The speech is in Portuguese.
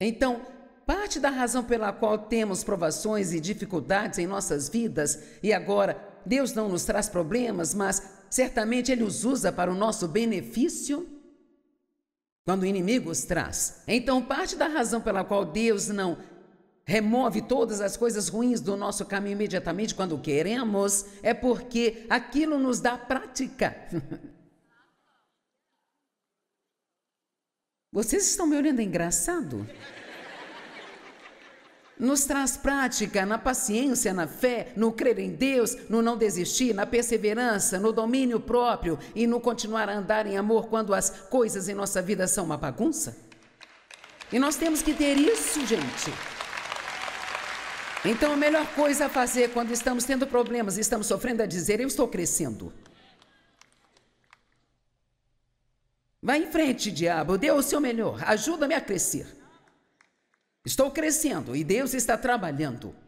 Então, parte da razão pela qual temos provações e dificuldades em nossas vidas, e agora Deus não nos traz problemas, mas certamente Ele os usa para o nosso benefício. Quando o inimigo os traz. Então, parte da razão pela qual Deus não remove todas as coisas ruins do nosso caminho imediatamente quando queremos é porque aquilo nos dá prática. Vocês estão me olhando engraçado? Nos traz prática na paciência, na fé, no crer em Deus, no não desistir, na perseverança, no domínio próprio e no continuar a andar em amor quando as coisas em nossa vida são uma bagunça? E nós temos que ter isso, gente. Então, a melhor coisa a fazer quando estamos tendo problemas e estamos sofrendo é dizer: Eu estou crescendo. Vai em frente, diabo, dê o seu melhor, ajuda-me a crescer. Estou crescendo e Deus está trabalhando.